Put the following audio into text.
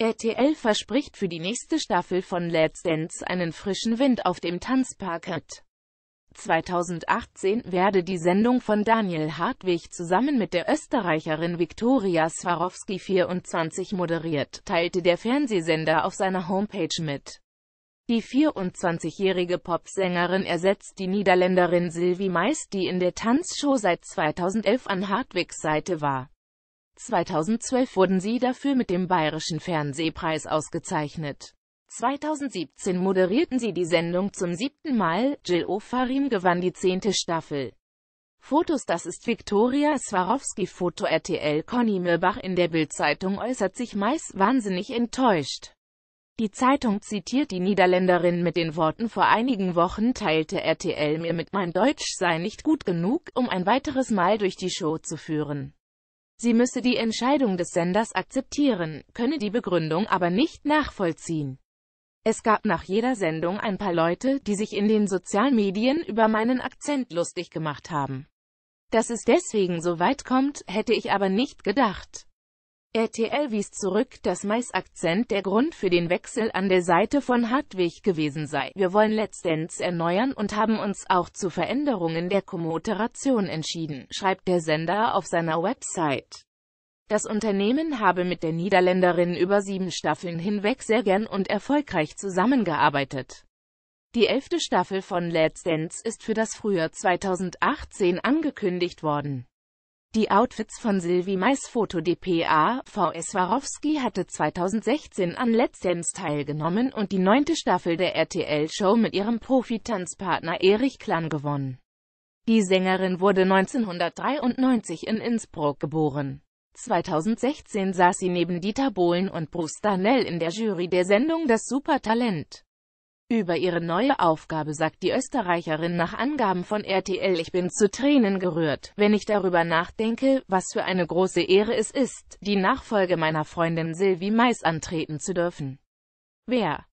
RTL verspricht für die nächste Staffel von Let's Dance einen frischen Wind auf dem Tanzparkett. 2018 werde die Sendung von Daniel Hartwig zusammen mit der Österreicherin Viktoria Swarovski 24 moderiert, teilte der Fernsehsender auf seiner Homepage mit. Die 24-jährige Popsängerin ersetzt die Niederländerin Sylvie Meist, die in der Tanzshow seit 2011 an Hartwigs Seite war. 2012 wurden sie dafür mit dem Bayerischen Fernsehpreis ausgezeichnet. 2017 moderierten sie die Sendung zum siebten Mal, Jill Ofarim gewann die zehnte Staffel. Fotos Das ist Viktoria Swarovski Foto RTL Conny Mirbach in der Bildzeitung äußert sich meist wahnsinnig enttäuscht. Die Zeitung zitiert die Niederländerin mit den Worten Vor einigen Wochen teilte RTL mir mit, mein Deutsch sei nicht gut genug, um ein weiteres Mal durch die Show zu führen. Sie müsse die Entscheidung des Senders akzeptieren, könne die Begründung aber nicht nachvollziehen. Es gab nach jeder Sendung ein paar Leute, die sich in den Sozialmedien über meinen Akzent lustig gemacht haben. Dass es deswegen so weit kommt, hätte ich aber nicht gedacht. RTL wies zurück, dass Mais Akzent der Grund für den Wechsel an der Seite von Hartwig gewesen sei. Wir wollen letztens erneuern und haben uns auch zu Veränderungen der Kommoderation entschieden, schreibt der Sender auf seiner Website. Das Unternehmen habe mit der Niederländerin über sieben Staffeln hinweg sehr gern und erfolgreich zusammengearbeitet. Die elfte Staffel von Let's Dance ist für das Frühjahr 2018 angekündigt worden. Die Outfits von Sylvie Mais Foto dpa. VS Warowski hatte 2016 an Let's Dance teilgenommen und die neunte Staffel der RTL-Show mit ihrem Profi-Tanzpartner Erich Klan gewonnen. Die Sängerin wurde 1993 in Innsbruck geboren. 2016 saß sie neben Dieter Bohlen und Bruce Darnell in der Jury der Sendung Das Supertalent. Über ihre neue Aufgabe sagt die Österreicherin nach Angaben von RTL Ich bin zu Tränen gerührt, wenn ich darüber nachdenke, was für eine große Ehre es ist, die Nachfolge meiner Freundin Sylvie Mais antreten zu dürfen. Wer